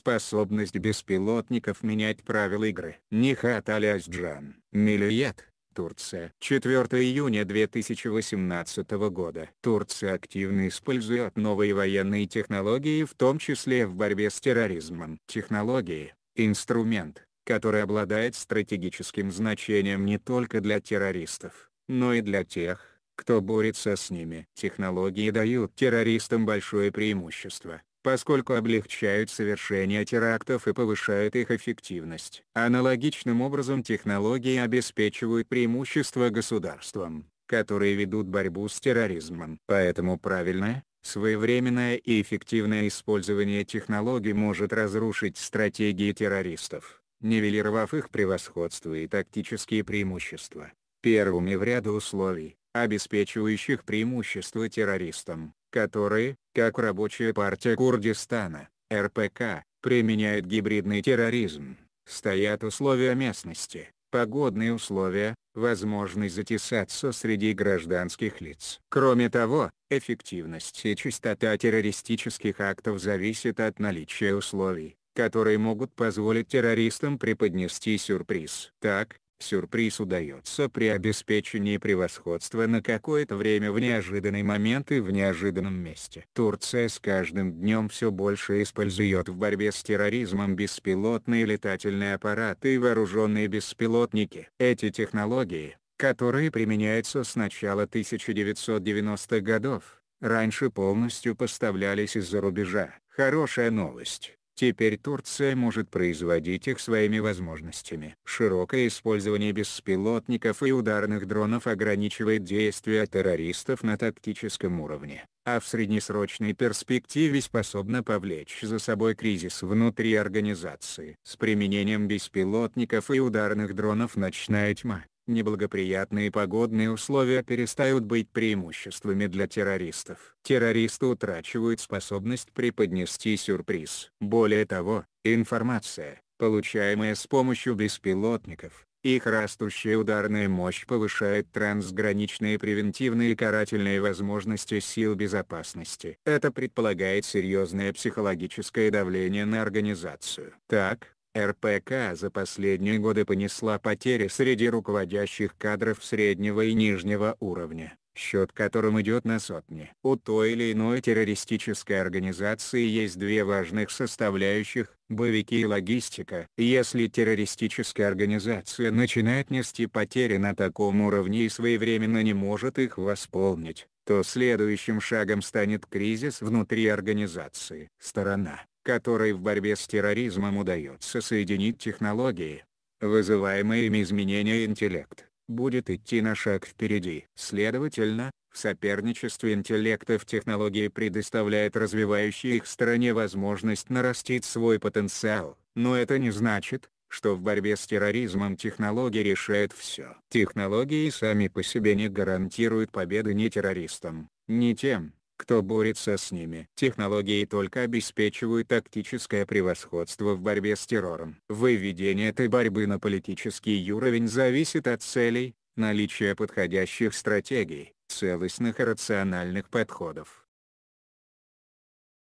Способность беспилотников менять правила игры. Нихат Алясджан, Милиет, Турция. 4 июня 2018 года. Турция активно использует новые военные технологии в том числе в борьбе с терроризмом. Технологии – инструмент, который обладает стратегическим значением не только для террористов, но и для тех, кто борется с ними. Технологии дают террористам большое преимущество, поскольку облегчают совершение терактов и повышают их эффективность. Аналогичным образом технологии обеспечивают преимущество государствам, которые ведут борьбу с терроризмом. Поэтому правильное, своевременное и эффективное использование технологий может разрушить стратегии террористов, нивелировав их превосходство и тактические преимущества. Первыми в ряду условий, обеспечивающих преимущество террористам, которые, как Рабочая партия Курдистана, РПК, применяет гибридный терроризм, стоят условия местности, погодные условия, возможность затесаться среди гражданских лиц. Кроме того, эффективность и частота террористических актов зависит от наличия условий, которые могут позволить террористам преподнести сюрприз. Так, Сюрприз удается при обеспечении превосходства на какое-то время в неожиданный момент и в неожиданном месте. Турция с каждым днем все больше использует в борьбе с терроризмом беспилотные летательные аппараты и вооруженные беспилотники. Эти технологии, которые применяются с начала 1990-х годов, раньше полностью поставлялись из-за рубежа. Хорошая новость. Теперь Турция может производить их своими возможностями. Широкое использование беспилотников и ударных дронов ограничивает действия террористов на тактическом уровне, а в среднесрочной перспективе способно повлечь за собой кризис внутри организации. С применением беспилотников и ударных дронов ночная тьма неблагоприятные погодные условия перестают быть преимуществами для террористов. Террористы утрачивают способность преподнести сюрприз. Более того, информация, получаемая с помощью беспилотников, их растущая ударная мощь повышает трансграничные превентивные и карательные возможности сил безопасности. Это предполагает серьезное психологическое давление на организацию. Так, РПК за последние годы понесла потери среди руководящих кадров среднего и нижнего уровня, счет которым идет на сотни. У той или иной террористической организации есть две важных составляющих – боевики и логистика. Если террористическая организация начинает нести потери на таком уровне и своевременно не может их восполнить, то следующим шагом станет кризис внутри организации. Сторона, которой в борьбе с терроризмом удается соединить технологии, вызываемые им изменения интеллект, будет идти на шаг впереди. Следовательно, в соперничестве интеллектов технологии предоставляет развивающей их стране возможность нарастить свой потенциал, но это не значит, что в борьбе с терроризмом технологии решают все. Технологии сами по себе не гарантируют победы ни террористам, ни тем, кто борется с ними. Технологии только обеспечивают тактическое превосходство в борьбе с террором. Выведение этой борьбы на политический уровень зависит от целей, наличия подходящих стратегий, целостных и рациональных подходов.